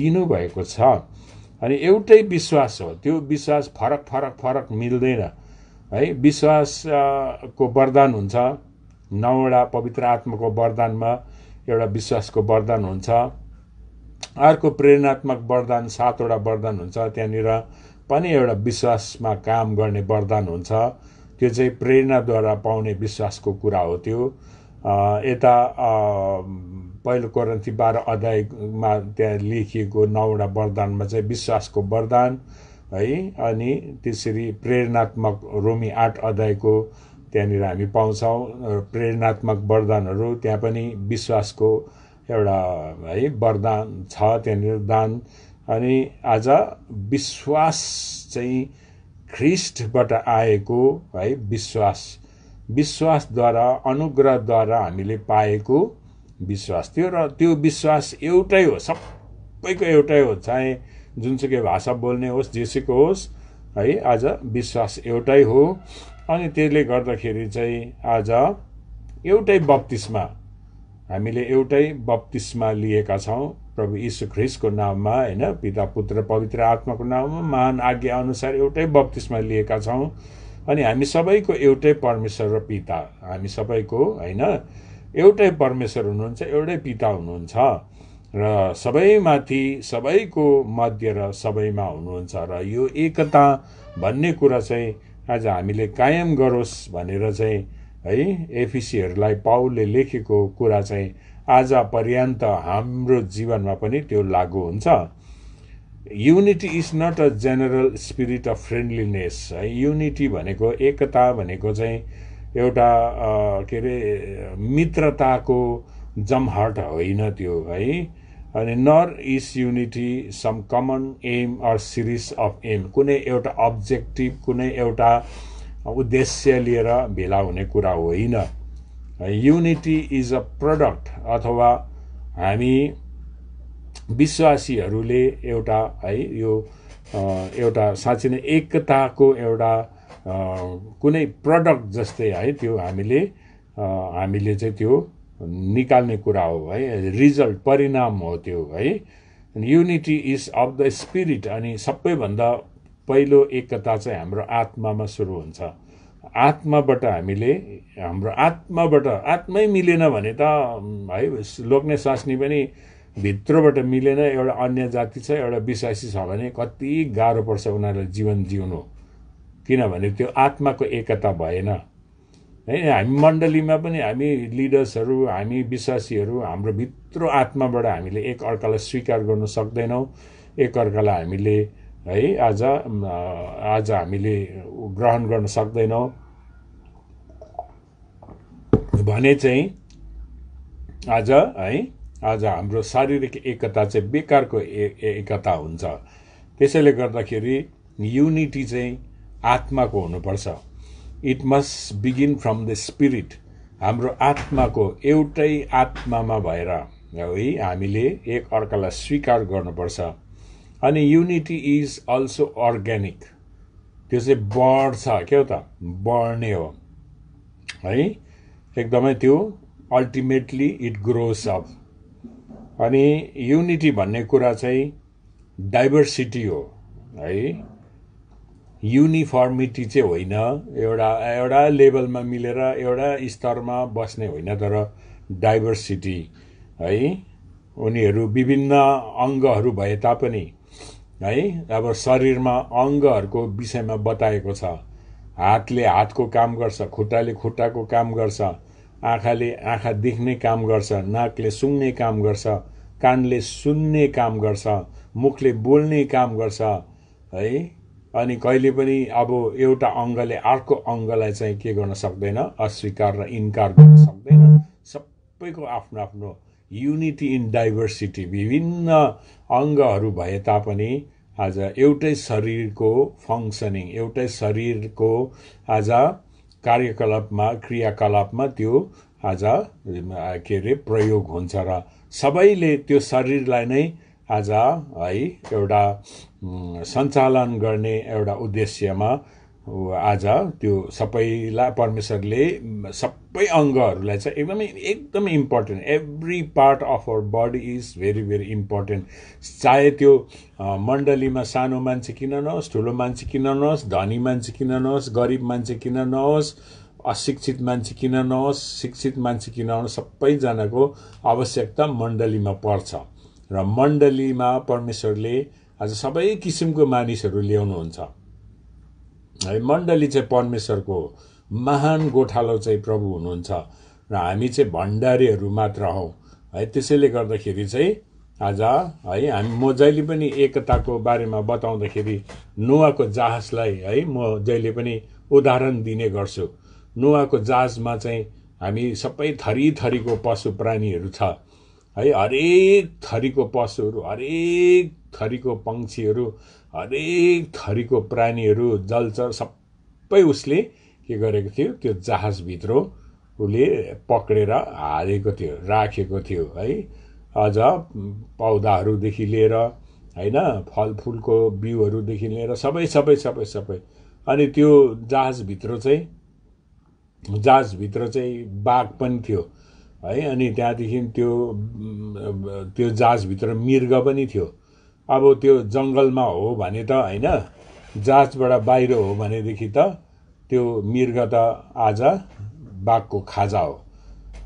दिनुभएको छ अनि एउटै विश्वास हो त्यो विश्वास फरक फरक फरक मिल्दैन है विश्वासको वरदान हुन्छ नौवटा पवित्र आत्माको वरदानमा एउटा विश्वासको वरदान हुन्छ अर्को प्रेरणात्मक वरदान सातवटा वरदान हुन्छ त्यहाँनिर पनि एउटा विश्वासमा काम गर्ने वरदान हुन्छ त्यो चाहिँ प्रेरणाद्वारा पाउने विश्वासको कुरा हो त्यो यता पहिलो कोरन्थी बाह्र अध्यायमा त्यहाँ लेखिएको नौवटा वरदानमा चाहिँ विश्वासको वरदान है अनि त्यसरी प्रेरणात्मक रोमी आठ अध्यायको त्यहाँनिर हामी पाउँछौँ प्रेरणात्मक वरदानहरू त्यहाँ पनि विश्वासको एउटा है वरदान छ त्यहाँनिर दान अनि आज विश्वास चाहिँ ख्रिस्टबाट आएको है विश्वास विश्वासद्वारा अनुग्रहद्वारा हामीले पाएको विश्वास थियो र त्यो विश्वास एउटै हो सबैको एउटै हो चाहे जुनसुकै भाषा बोल्ने होस् जेसुको होस् है आज विश्वास एउटै हो अनि त्यसले गर्दाखेरि चाहिँ आज एउटै बत्तिसमा हामीले एउटै बप्तिस्मा लिएका छौँ प्रभु यीशु ख्रिसको नाममा होइन पिता पुत्र पवित्र आत्माको नाममा महान आज्ञा अनुसार एउटै बप्तिस्मा लिएका छौँ अनि हामी सबैको एउटै परमेश्वर र पिता हामी सबैको होइन एउटै परमेश्वर हुनुहुन्छ एउटै पिता हुनुहुन्छ र सबैमाथि सबैको मध्य र सबैमा हुनुहुन्छ र यो एकता भन्ने कुरा चाहिँ आज हामीले कायम गरोस् भनेर चाहिँ है एफिसीहरूलाई पाउलले लेखेको कुरा चाहिँ आज पर्यन्त हाम्रो जीवनमा पनि त्यो लागू हुन्छ unity is not a general spirit of friendliness है युनिटी भनेको एकता भनेको चाहिँ एउटा के अरे मित्रताको जमहट होइन त्यो है अनि nor is unity some common aim or series of aim कुनै एउटा अब्जेक्टिभ कुनै एउटा उद्देश्य लिएर भेला हुने कुरा होइन युनिटी इज अ प्रडक्ट अथवा हामी विश्वासीहरूले एउटा है यो एउटा साँच्ची नै एकताको एउटा कुनै प्रडक्ट जस्तै है त्यो हामीले हामीले चाहिँ त्यो निकाल्ने कुरा हो है रिजल्ट परिणाम हो त्यो है unity is of the spirit अनि सबैभन्दा पहिलो एकता चाहिँ हाम्रो आत्मामा सुरु हुन्छ आत्माबाट हामीले हाम्रो आत्माबाट आत्मै मिलेन भने त है लोग्ने स्वास्नी पनि भित्रबाट मिलेन एउटा अन्य जाति छ एउटा विश्वासी छ भने कति गाह्रो पर्छ उनीहरूलाई जीवन जिउनु किनभने त्यो आत्माको एकता भएन है हामी मण्डलीमा पनि हामी लिडर्सहरू हामी विश्वासीहरू हाम्रो भित्र आत्माबाट हामीले एक अर्कालाई स्वीकार गर्नु सक्दैनौँ एकअर्कालाई हामीले है आज आज हामीले ग्रहण गर्न सक्दैनौँ भने चाहिँ आज है आज हाम्रो शारीरिक एकता चाहिँ बेकारको एकता हुन्छ त्यसैले गर्दाखेरि युनिटी चाहिँ आत्माको हुनुपर्छ it must begin from the spirit हाम्रो आत्माको एउटै आत्मामा भएर है हामीले एक अर्कालाई स्वीकार गर्नुपर्छ अनि युनिटी इज अल्सो अर्ग्यानिक त्यो चाहिँ बढ्छ क्या त बढ्ने हो है एकदमै त्यो अल्टिमेटली इट ग्रोस अप अनि युनिटी भन्ने कुरा चाहिँ डाइभर्सिटी हो है युनिफर्मिटी चाहिँ होइन एउटा एउटा लेभलमा मिलेर एउटा स्तरमा बस्ने होइन तर डाइभर्सिटी है उनीहरू विभिन्न अङ्गहरू भए तापनि है अब शरीरमा अङ्गहरूको विषयमा बताएको छ हातले हातको काम गर्छ खुट्टाले खुट्टाको काम गर्छ आँखाले आँखा देख्ने काम गर्छ नाकले सुन्ने काम गर्छ कानले सुन्ने काम गर्छ मुखले बोल्ने काम गर्छ है अनि कहिले पनि अब एउटा अङ्गले अर्को अङ्गलाई चाहिँ के गर्न सक्दैन अस्वीकार र इन्कार गर्न सक्दैन सबैको आफ्नो आफ्नो युनिटी इन डाइभर्सिटी विभिन्न अङ्गहरू भए तापनि आज एउटै शरीरको फङ्सनिङ एउटै शरीरको आज कार्यकलापमा क्रियाकलापमा त्यो आज के अरे प्रयोग हुन्छ र सबैले त्यो शरीरलाई नै आज है एउटा सञ्चालन गर्ने एउटा उद्देश्यमा आज त्यो सबैलाई परमेश्वरले सबै अङ्गहरूलाई चाहिँ एकदमै एकदमै important every part of our body is very very important चाहे त्यो मण्डलीमा सानो मान्छे किन नहोस् ठुलो मान्छे किन नहोस् धनी मान्छे किन नहोस् गरिब मान्छे किन नहोस् अशिक्षित मान्छे किन नहोस् शिक्षित मान्छे किन नहोस् सबैजनाको आवश्यकता मण्डलीमा पर्छ र मण्डलीमा परमेश्वरले आज सबै किसिमको मानिसहरू ल्याउनुहुन्छ है मण्डली चाहिँ परमेश्वरको महान गोठालो चाहिँ प्रभु हुनुहुन्छ र हामी चाहिँ भण्डारीहरू मात्र हौँ है त्यसैले गर्दाखेरि चाहिँ आज है हामी म जहिले पनि एकताको बारेमा बताउँदाखेरि नुवाको जहाजलाई है म जहिले पनि उदाहरण दिने गर्छु नुवाको जहाजमा चाहिँ हामी सबै थरी थरीको पशु प्राणीहरू छ है हरेक थरीको पशुहरू हरेक थरीको पङ्क्षीहरू हरेक थरीको प्राणीहरू जलचर सबै उसले के गरेको थियो त्यो जहाजभित्र उसले पक्रेर हालेको थियो राखेको थियो है अझ पौधाहरूदेखि लिएर होइन फलफुलको बिउहरूदेखि लिएर सबै सबै सबै सबै अनि त्यो जहाजभित्र चाहिँ जहाजभित्र चाहिँ बाघ पनि थियो है अनि त्यहाँदेखि त्यो त्यो जहाजभित्र मृग पनि थियो अब त्यो जङ्गलमा हो भने त होइन जहाजबाट बाहिर हो भनेदेखि त त्यो मृग त आज बाघको खाजा हो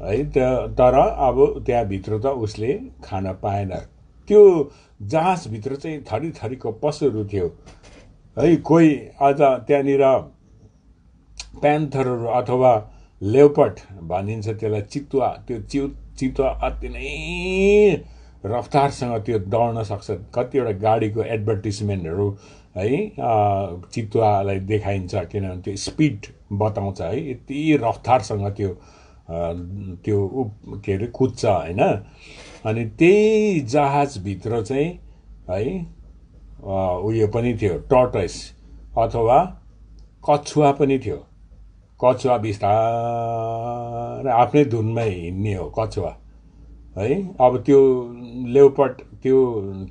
है त तर अब त्यहाँभित्र त उसले खान पाएन त्यो जहाजभित्र चाहिँ थरी थरीको पशुहरू थियो है कोही आज त्यहाँनिर प्यान्थरहरू अथवा लेउपट भनिन्छ त्यसलाई चितुवा त्यो चिउ चितुवा अति नै रफ्तारसँग त्यो दौड्न सक्छ कतिवटा गाडीको एडभर्टिजमेन्टहरू है चितुवालाई देखाइन्छ किनभने त्यो स्पिड बताउँछ है यति रफ्तारसँग त्यो त्यो के अरे कुद्छ होइन अनि त्यही जहाजभित्र चाहिँ है उयो पनि थियो टर्टस अथवा कछुवा पनि थियो कछुवा बिस्तारै आफ्नै धुनमै हिँड्ने हो कछुवा है अब त्यो लेउपट त्यो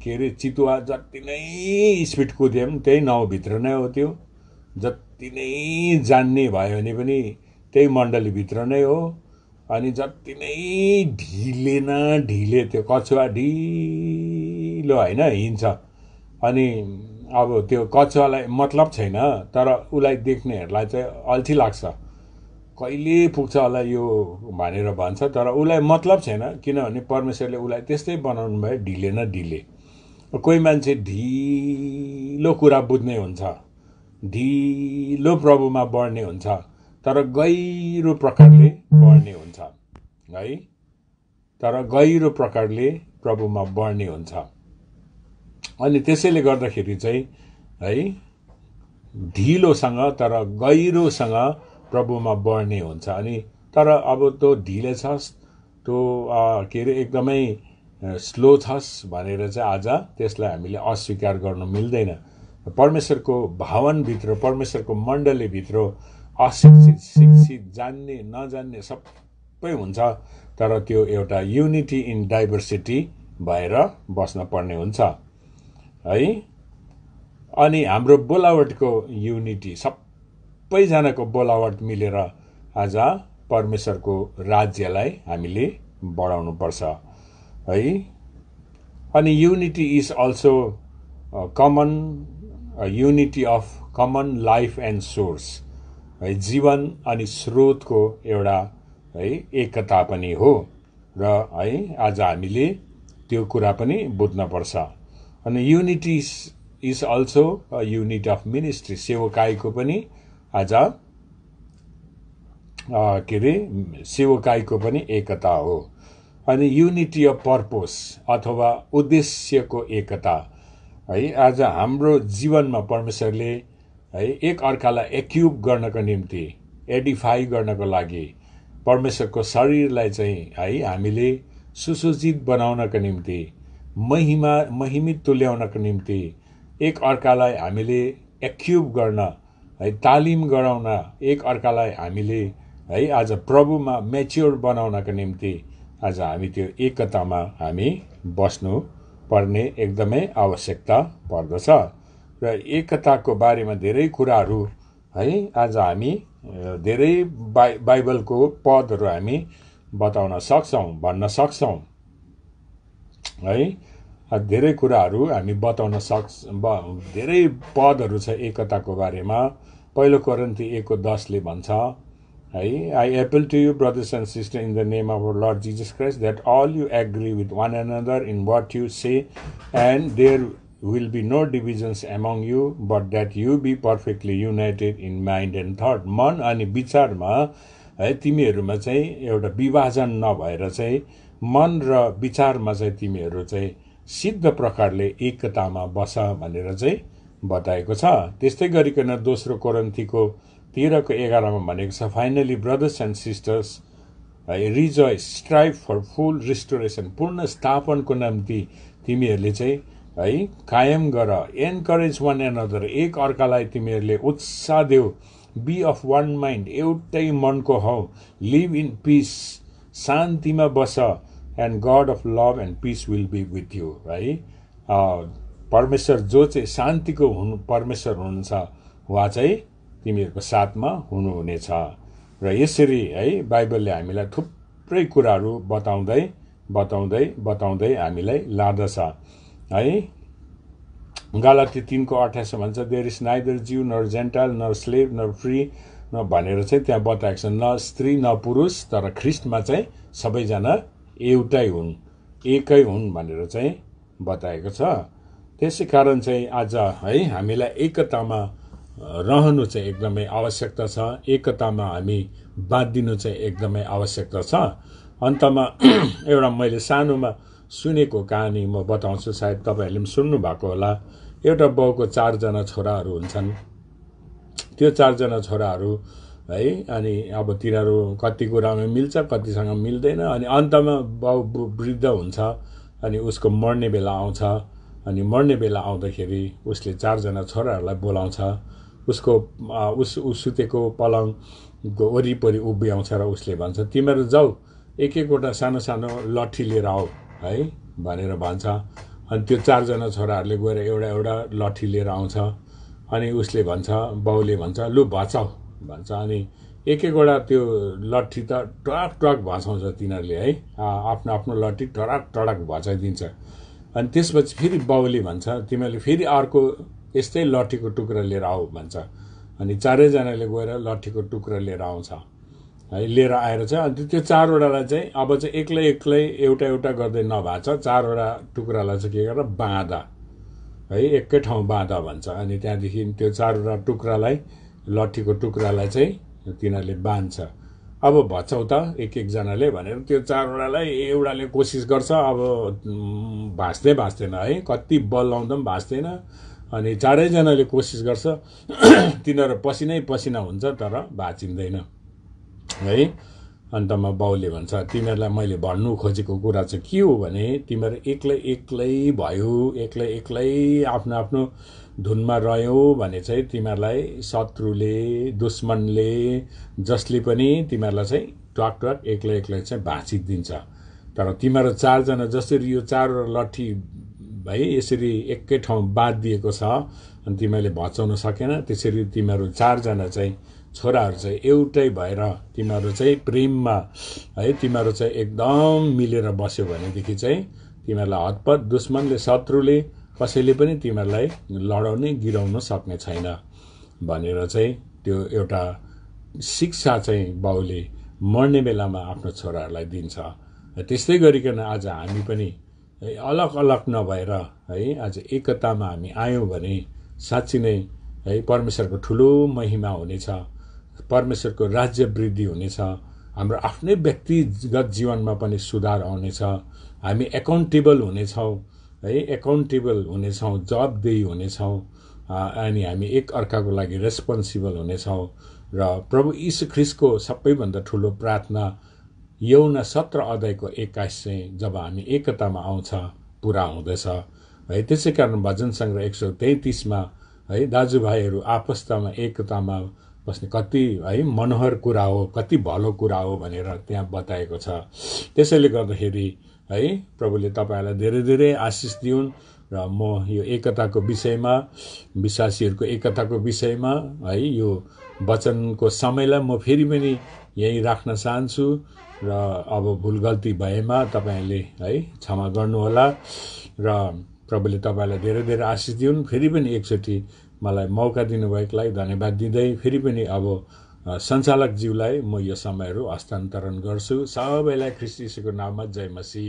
के अरे चितुवा जति नै स्पिड कुद्यो पनि त्यही नाउभित्र नै हो त्यो जति नै जान्ने भयो भने पनि त्यही मण्डलीभित्र नै हो अनि जति नै ढिले न ढिले त्यो कछुवा ढिलो होइन हिँड्छ अनि अब त्यो कछुवालाई मतलब छैन तर उसलाई देख्नेहरूलाई चाहिँ अल्छी लाग्छ कहिले पुग्छ होला यो भनेर भन्छ तर उसलाई मतलब छैन किनभने परमेश्वरले उसलाई त्यस्तै बनाउनु भयो ढिले न ढिले कोही मान्छे ढिलो कुरा बुझ्ने हुन्छ ढिलो प्रभुमा बढ्ने हुन्छ तर गहिरो प्रकारले बढ्ने हुन्छ है तर गहिरो प्रकारले प्रभुमा बढ्ने हुन्छ अनि त्यसैले गर्दाखेरि चाहिँ है ढिलोसँग तर गहिरोसँग प्रभुमा बढ्ने हुन्छ अनि तर अब त्यो ढिले छस् त्यो के अरे एकदमै स्लो छस् भनेर चाहिँ आज त्यसलाई हामीले अस्वीकार गर्नु मिल्दैन परमेश्वरको भावनभित्र परमेश्वरको मण्डलीभित्र अशिक्षित शिक्षित जान्ने नजान्ने सबै हुन्छ तर त्यो एउटा युनिटी इन डाइभर्सिटी भएर बस्न पर्ने हुन्छ है अनि हाम्रो बोलावटको युनिटी सब सबैजनाको बोलावट मिलेर आज परमेश्वरको राज्यलाई हामीले बढाउनुपर्छ है अनि unity is also common unity of common life and source है जीवन अनि स्रोतको एउटा है एकता पनि हो र है आज हामीले त्यो कुरा पनि बुझ्नपर्छ अनि unity is also unit of ministry सेवकाईको पनि आज के अरे सेवकाईको पनि एकता हो अनि युनिटी अफ पर्पोस अथवा उद्देश्यको एकता है आज हाम्रो जीवनमा परमेश्वरले है एक अर्कालाई एक्युब गर्नको निम्ति एडिफाई गर्नको लागि परमेश्वरको शरीरलाई चाहिँ है हामीले सुसोजित बनाउनको निम्ति महिमा महिमित तुल्याउनको निम्ति एक अर्कालाई हामीले एक्युब गर्न है तालिम गराउन एक अर्कालाई हामीले है आज प्रभुमा मेच्योर बनाउनका निम्ति आज हामी त्यो एकतामा हामी बस्नु पर्ने एकदमै आवश्यकता पर्दछ र एकताको बारेमा धेरै कुराहरू है आज हामी धेरै बाइ बाइबलको पदहरू हामी बताउन सक्छौँ भन्न सक्छौँ है धेरै कुराहरू हामी बताउन सक् धेरै पदहरू छ एकताको बारेमा पहिलो कोरन्ती एकको दसले भन्छ है I appeal to you brothers and sister in the name of our Lord Jesus Christ that all you agree with one another in what you say and there will be no divisions among you but that you be perfectly united in mind and thought मन अनि विचारमा है तिमीहरूमा चाहिँ एउटा विभाजन नभएर चाहिँ मन र विचारमा चाहिँ तिमीहरू चाहिँ सिद्ध प्रकारले एकतामा बस भनेर चाहिँ बताएको छ त्यस्तै गरिकन दोस्रो कोरन्थीको तेह्रको एघारमा भनेको छ finally brothers and sisters rejoice strive for full restoration पूर्ण स्थापनको निम्ति तिमीहरूले चाहिँ है कायम गर एन्करेज वान एन्ड अदर एक अर्कालाई तिमीहरूले उत्साह देऊ बी अफ वान माइन्ड एउटै मनको हौ लिभ इन पिस शान्तिमा बस and God of love and peace will be with you है परमेश्वर जो चाहिँ शान्तिको हुनु परमेश्वर हुनुहुन्छ उहाँ चाहिँ तिमीहरूको साथमा हुनुहुनेछ र यसरी है बाइबलले हामीलाई थुप्रै कुराहरू बताउँदै बताउँदै बताउँदै हामीलाई लाँदछ है गलती तिनको अठाइस भन्छ देयर इज नाइदर जिउ नर जेन्टाल नर स्लेभ नर फ्री न भनेर चाहिँ त्यहाँ बताएको छ न स्त्री न पुरुष तर ख्रिस्टमा चाहिँ सबैजना एउटै हुन् एकै हुन् भनेर चाहिँ बताएको छ त्यसै कारण चाहिँ आज है हामीलाई एकतामा रहनु चाहिँ एकदमै आवश्यकता छ एकतामा हामी बाँधिनु चाहिँ एकदमै आवश्यकता छ अन्तमा एउटा मैले सानोमा सुनेको कहानी म बताउँछु सायद तपाईँहरूले पनि भएको होला एउटा बाउको चारजना छोराहरू हुन्छन् त्यो चारजना छोराहरू है अनि अब तिनीहरू कति कुरामा मिल्छ कतिसँग मिल्दैन अनि अन्तमा बाउ वृद्ध हुन्छ अनि उसको मर्ने बेला आउँछ अनि मर्ने बेला आउँदाखेरि उसले चारजना छोराहरूलाई बोलाउँछ उसको उस ऊ सुतेको पलङको वरिपरि उभ्याउँछ र उसले भन्छ तिमीहरू जाऊ एक एकवटा सानो सानो लट्ठी लिएर आऊ है भनेर भन्छ अनि त्यो चारजना छोराहरूले गएर एउटा एउटा लट्ठी लिएर आउँछ अनि उसले भन्छ बाउले भन्छ लु भचाऊ भन्छ अनि एक एकवटा त्यो लट्ठी त टक टक भचाउँछ तिनीहरूले है आफ्नो आफ्नो लट्ठी टडक टडक भचाइदिन्छ अनि त्यसपछि फेरि बाउले भन्छ तिमीहरूले फेरि अर्को यस्तै लट्ठीको टुक्रा लिएर आऊ भन्छ अनि चारैजनाले गएर लट्ठीको टुक्रा लिएर आउँछ है लिएर आएर चाहिँ अन्त त्यो चारवटालाई चाहिँ अब चाहिँ एक्लै एक्लै एउटा एउटा गर्दै नभएको छ चारवटा टुक्रालाई चाहिँ के गरेर बाँधा है एकै ठाउँ बाँधा भन्छ अनि त्यहाँदेखि त्यो चारवटा टुक्रालाई लट्ठीको टुक्रालाई चाहिँ तिनीहरूले बाँध्छ अब भच्छौ त एक एकजनाले भनेर त्यो चारवटालाई एउटाले कोसिस गर्छ अब भाँच्दै भाँच्दैन है कति बल लाउँदा पनि भाँच्दैन अनि चारैजनाले कोसिस गर्छ तिनीहरू पसिनै पसिना हुन्छ तर भाँचिँदैन है अन्तमा बाउले भन्छ तिमीहरूलाई मैले भन्नु खोजेको कुरा चाहिँ के हो भने तिमीहरू एक्लै एक्लै भयो एक्लै एक्लै आफ्नो आफ्नो धुनमा रह्यौ भने चाहिँ तिमीहरूलाई शत्रुले दुश्मनले जसले पनि तिमीहरूलाई चाहिँ ट्वाक ट्वाक एक्लै एक्लै चाहिँ भाँचिदिन्छ तर तिमीहरू चारजना जसरी यो चारवटा लट्ठी है यसरी एकै ठाउँ बाँधिएको छ अनि तिमीहरूले भचाउन सकेन त्यसरी तिमीहरू चारजना चाहिँ छोराहरू चाहिँ एउटै भएर तिमीहरू चाहिँ प्रेममा है तिमीहरू चाहिँ एकदम मिलेर बस्यो भनेदेखि चाहिँ तिमीहरूलाई हतपत दुश्मनले शत्रुले कसैले पनि तिमीहरूलाई लडाउने गिराउन सक्ने छैन भनेर चाहिँ त्यो एउटा शिक्षा चाहिँ बाउले मर्ने बेलामा आफ्नो छोराहरूलाई दिन्छ त्यस्तै गरिकन आज हामी पनि अलग अलग नभएर है आज एकतामा हामी आयौँ भने साँच्ची नै है परमेश्वरको ठुलो महिमा हुनेछ परमेश्वरको राज्य वृद्धि हुनेछ हाम्रो आफ्नै व्यक्तिगत जीवनमा पनि सुधार आउनेछ हामी एकाउन्टेबल हुनेछौँ है एकाउन्टेबल हुनेछौँ जवाबदेही हुनेछौँ अनि हामी एक अर्काको लागि रेस्पोन्सिबल हुनेछौँ र प्रभु यीशु ख्रिस्टको सबैभन्दा ठुलो प्रार्थना यौन सत्र अध्यायको एक्काइस चाहिँ जब हामी एकतामा आउँछ पुरा हुँदछ है त्यसै कारण भजन सङ्ग्रह एक सौ तेत्तिसमा है दाजुभाइहरू आपस्तमा एकतामा बस्ने कति है मनोहर कुरा हो कति भलो कुरा हो भनेर त्यहाँ बताएको छ त्यसैले गर्दाखेरि है प्रभुले तपाईँहरूलाई धेरै धेरै आशिष दिउन् र म यो एकताको विषयमा विश्वासीहरूको एकताको विषयमा है यो वचनको समयलाई म फेरि पनि यहीँ राख्न चाहन्छु र अब भुल गल्ती भएमा तपाईँहरूले है क्षमा गर्नुहोला र प्रभुले तपाईँलाई धेरै धेरै आशिष दिउन् फेरि पनि एकचोटि मलाई मौका दिनुभएकोलाई धन्यवाद दिँदै फेरि पनि अब सञ्चालकज्यूलाई म यो समयहरू हस्तान्तरण गर्छु सबैलाई ख्रिस्टिसको नाममा जय मसी